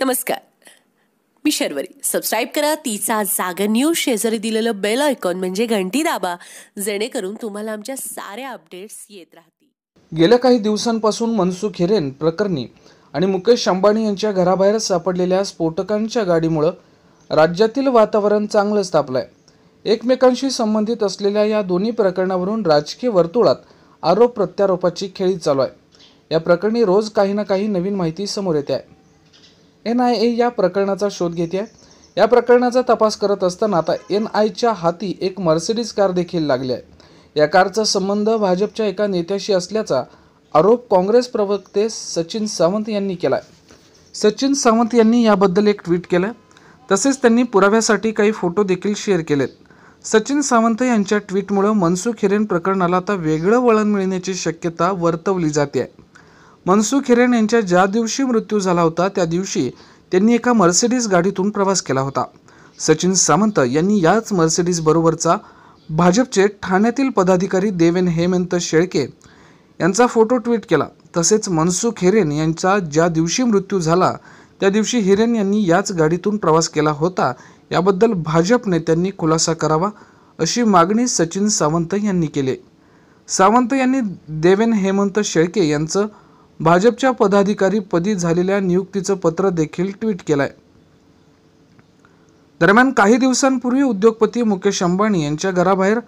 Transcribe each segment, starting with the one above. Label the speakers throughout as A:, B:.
A: नमस्कार मी शर्वरी सबस्क्राईब करा तिचा जागर न्यूज शेजारी दिलेलं बेल ऐकॉन म्हणजे घंटी दाबा जेणेकरून तुम्हाला आमच्या साऱ्या अपडेट्स येत राहतील गेल्या काही दिवसांपासून मनसुख हिरेन प्रकरणी आणि मुकेश अंबानी यांच्या घराबाहेर सापडलेल्या स्फोटकांच्या गाडीमुळं राज्यातील वातावरण चांगलंच तापलं आहे एकमेकांशी संबंधित असलेल्या या दोन्ही प्रकरणावरून राजकीय वर्तुळात आरोप प्रत्यारोपाची खेळी चालू आहे या प्रकरणी रोज काही ना काही नवीन माहिती समोर येते आहे एन आय ए या प्रकरणाचा शोध घेते आहे या प्रकरणाचा तपास करत असताना आता एन आयच्या हाती एक मर्सिडीज कार देखील लागली आहे या कारचा संबंध भाजपच्या एका नेत्याशी असल्याचा आरोप काँग्रेस प्रवक्ते सचिन सावंत यांनी केला आहे सचिन सावंत यांनी याबद्दल एक ट्विट केलं तसेच त्यांनी पुराव्यासाठी काही फोटो देखील शेअर केलेत सचिन सावंत यांच्या ट्विटमुळं मनसुख हिरेन प्रकरणाला आता वेगळं वळण मिळण्याची शक्यता वर्तवली जाते आहे मनसुख हिरेन यांच्या ज्या दिवशी मृत्यू झाला होता त्या दिवशी त्यांनी एका मर्सिडीज गाडीतून प्रवास केला होता सचिन सामंत यांनी याच मर्सिडीज बरोबरचा भाजपचे ठाण्यातील पदाधिकारी देवेन हेमंत शेळके यांचा फोटो ट्विट केला तसेच मनसुख हिरेन यांचा ज्या दिवशी मृत्यू झाला त्या दिवशी हिरेन यांनी याच गाडीतून प्रवास केला होता याबद्दल भाजप नेत्यांनी खुलासा करावा अशी मागणी सचिन सावंत यांनी केली सावंत यांनी देवेन हेमंत शेळके यांचं भाजपच्या पदाधिकारी पदी झालेल्या नियुक्तीचं पत्र देखील ट्विट केलंय दरम्यान काही दिवसांपूर्वी उद्योगपती मुकेश अंबानी यांच्या घराबाहेर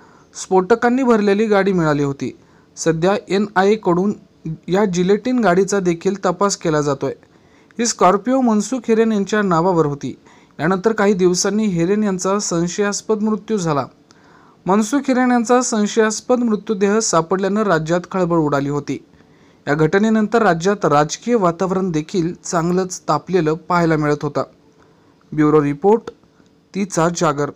A: स्फोटकांनी भरलेली गाडी मिळाली होती सध्या एन आय एकडून या जिलेटिन गाडीचा देखील तपास केला जातोय ही स्कॉर्पिओ मनसुख हिरेन यांच्या नावावर होती यानंतर काही दिवसांनी हिरेन यांचा संशयास्पद मृत्यू झाला मनसुख हिरेन यांचा संशयास्पद मृत्यूदेह सापडल्यानं राज्यात खळबळ उडाली होती या घटनेनंतर राज्यात राजकीय वातावरण देखील चांगलंच तापलेलं पाहायला मिळत होता ब्युरो रिपोर्ट तिचा जागर